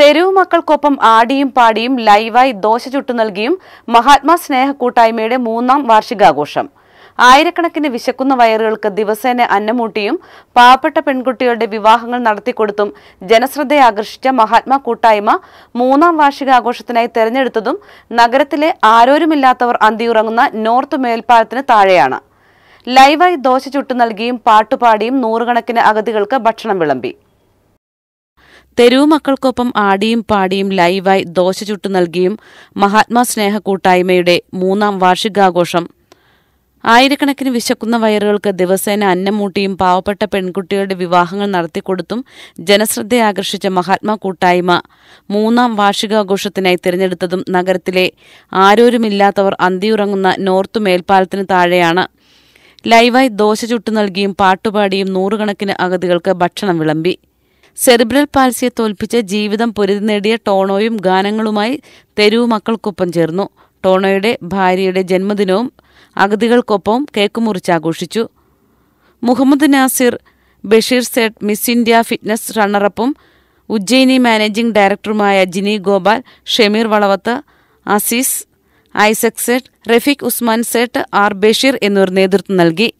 തെരുവ് മക്കൾക്കൊപ്പം ആടിയും പാടിയും ലൈവായി ദോശ ചുട്ടു നൽകിയും മഹാത്മാ സ്നേഹ കൂട്ടായ്മയുടെ മൂന്നാം വാർഷികാഘോഷം ആയിരക്കണക്കിന് വിശക്കുന്ന വയറുകൾക്ക് ദിവസേന അന്നമൂട്ടിയും പാവപ്പെട്ട പെൺകുട്ടികളുടെ വിവാഹങ്ങൾ നടത്തിക്കൊടുത്തും ജനശ്രദ്ധയെ ആകർഷിച്ച മഹാത്മാ കൂട്ടായ്മ മൂന്നാം വാർഷികാഘോഷത്തിനായി തെരഞ്ഞെടുത്തതും നഗരത്തിലെ ആരോരുമില്ലാത്തവർ അന്തിയുറങ്ങുന്ന നോർത്ത് മേൽപ്പാലത്തിന് താഴെയാണ് ലൈവായി ദോശ ചുട്ടു നൽകിയും പാട്ടുപാടിയും നൂറുകണക്കിന് അഗതികൾക്ക് ഭക്ഷണം വിളമ്പി തെരുവു മക്കൾക്കൊപ്പം ആടിയും പാടിയും ലൈവായി ദോശ ചുട്ടു നൽകിയും മഹാത്മാ സ്നേഹ കൂട്ടായ്മയുടെ മൂന്നാം വാർഷികാഘോഷം ആയിരക്കണക്കിന് വിശക്കുന്ന വയറുകൾക്ക് ദിവസേന അന്നമൂട്ടിയും പാവപ്പെട്ട പെൺകുട്ടികളുടെ വിവാഹങ്ങൾ നടത്തിക്കൊടുത്തും ജനശ്രദ്ധയെ ആകർഷിച്ച മഹാത്മാ കൂട്ടായ്മ മൂന്നാം വാർഷികാഘോഷത്തിനായി തിരഞ്ഞെടുത്തതും നഗരത്തിലെ ആരോരുമില്ലാത്തവർ അന്തിയുറങ്ങുന്ന നോർത്ത് മേൽപ്പാലത്തിന് താഴെയാണ് ലൈവായി ദോശ ചുട്ടു നൽകിയും പാട്ടുപാടിയും നൂറുകണക്കിന് അഗതികൾക്ക് ഭക്ഷണം വിളമ്പി സെറിബ്രൽ പാൽസിയെ തോൽപ്പിച്ച് ജീവിതം പൊരുതി നേടിയ ടോണോയും ഗാനങ്ങളുമായി തെരുവു മക്കൾക്കൊപ്പം ചേർന്നു ടോണോയുടെ ഭാര്യയുടെ ജന്മദിനവും അഗതികൾക്കൊപ്പം കേക്ക് മുറിച്ചാഘോഷിച്ചു Muhammad Nasir Basheer Sait miss India fitness റണ്ണറപ്പും ഉജ്ജയിനി മാനേജിംഗ് ഡയറക്ടറുമായ ജിനി ഗോപാൽ ഷമീർ വളവത്ത് അസീസ് ഐസക് സേട്ട് റഫീഖ് ഉസ്മാൻ സേട്ട് ആർ ബഷീർ എന്നിവർ നേതൃത്വം നൽകി